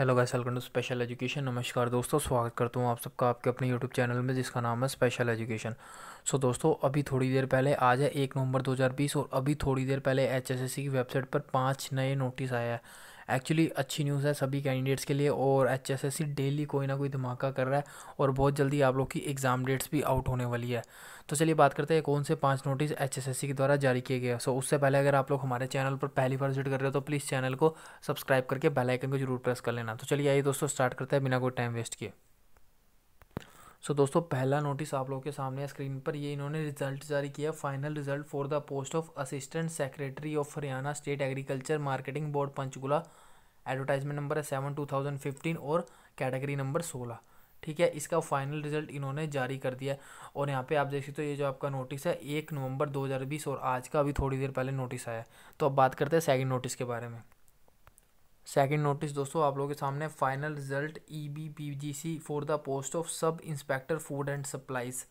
hello guys welcome to special education नमस्कार दोस्तों स्वागत करता हूँ आप सबका आपके अपने यूट्यूब चैनल में जिसका नाम है स्पेशल एजुकेशन सो दोस्तों अभी थोड़ी देर पहले आज है एक नवंबर 2020 और अभी थोड़ी देर पहले एचएसएससी की वेबसाइट पर पाँच नए नोटिस आया है एक्चुअली अच्छी न्यूज़ है सभी कैंडिडेट्स के लिए और H S S C daily कोई ना कोई धमाका कर रहा है और बहुत जल्दी आप लोग की एग्ज़ाम डेट्स भी आउट होने वाली है तो चलिए बात करते हैं कौन से पांच notice H S S C के द्वारा जारी किए गए सो उससे पहले अगर आप लोग हमारे चैनल पर पहली बार विजिट कर रहे हो तो प्लीज़ चैनल को सब्सक्राइब करके बेलाइकन को जरूर प्रेस कर लेना तो चलिए आइए दोस्तों स्टार्ट करते हैं बिना कोई टाइम वेस्ट किए सो so, दोस्तों पहला नोटिस आप लोगों के सामने है स्क्रीन पर ये इन्होंने रिजल्ट जारी किया final result for the post of assistant secretary of Haryana state agriculture marketing board Panchkula advertisement number है सेवन टू थाउजेंड फिफ्टीन और कैटेगरी नंबर सोलह ठीक है इसका फाइनल रिजल्ट इन्होंने जारी कर दिया और यहाँ पे आप देख सकते हो ये जो आपका नोटिस है एक नवंबर 2020 और आज का अभी थोड़ी देर पहले नोटिस आया तो अब बात करते हैं सेकंड नोटिस के बारे में सेकंड नोटिस दोस्तों आप लोगों के सामने final result E B P G C for the post of sub inspector food and supplies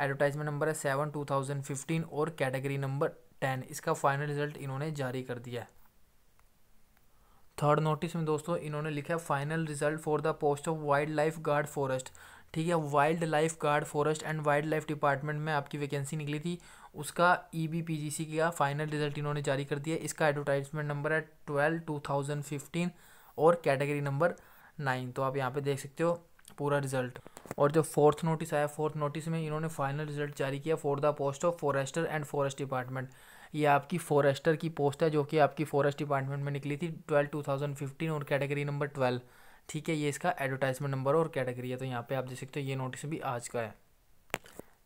advertisement number है सेवन टू थाउजेंड फिफ्टीन और कैटेगरी नंबर टेन इसका फाइनल रिजल्ट इन्होंने जारी कर दिया है थर्ड नोटिस में दोस्तों इन्होंने लिखा है final result for the post of wild life guard forest ठीक है wild life guard forest and wild life department में आपकी वैकेंसी निकली थी उसका ई बी पी जी सी का फाइनल रिजल्ट इन्होंने जारी कर दिया इसका एडवर्टाइजमेंट नंबर है ट्वेल्व टू थाउजेंड फिफ्टीन और कैटेगरी नंबर नाइन तो आप यहाँ पे देख सकते हो पूरा रिजल्ट और जो फोर्थ नोटिस आया फोर्थ नोटिस में इन्होंने फाइनल रिजल्ट जारी किया for the post of forester and forest department ये आपकी फॉरेस्टर की पोस्ट है जो कि आपकी फॉरेस्ट डिपार्टमेंट में निकली थी ट्वेल्व टू थाउजेंड फिफ्टीन और कैटेगरी नंबर ट्वेल्व ठीक है ये इसका एडवर्टाइजमेंट नंबर और कैटेगरी है तो यहाँ पे आप देख सकते हो ये नोटिस भी आज का है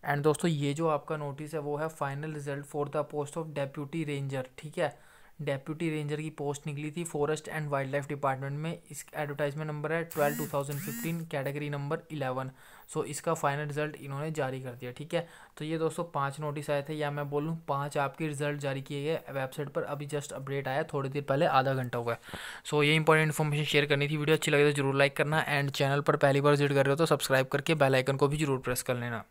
एंड दोस्तों ये जो आपका नोटिस है वो है final result for the post of deputy ranger ठीक है डेप्यूटी रेंजर की पोस्ट निकली थी forest and wild life department में इस एडवर्टाइजमेंट नंबर है twelve two thousand fifteen category number eleven so इसका फाइनल रिजल्ट इन्होंने जारी कर दिया ठीक है तो ये दोस्तों पांच नोटिस आए थे या मैं बोलूँ पांच आपके रिजल्ट जारी किए गए वेबसाइट पर अभी जस्ट अपडेट आया थोड़ी देर पहले आधा घंटा हुआ है सो ये इंपॉर्टेंट इन्फॉर्मेशन शेयर करनी थी वीडियो अच्छी लगे तो जरूर लाइक करना एंड चैनल पर पहली बार विजिट कर रहे हो तो सब्सक्राइब करके बेलाइकन को भी जरूर प्रेस कर लेना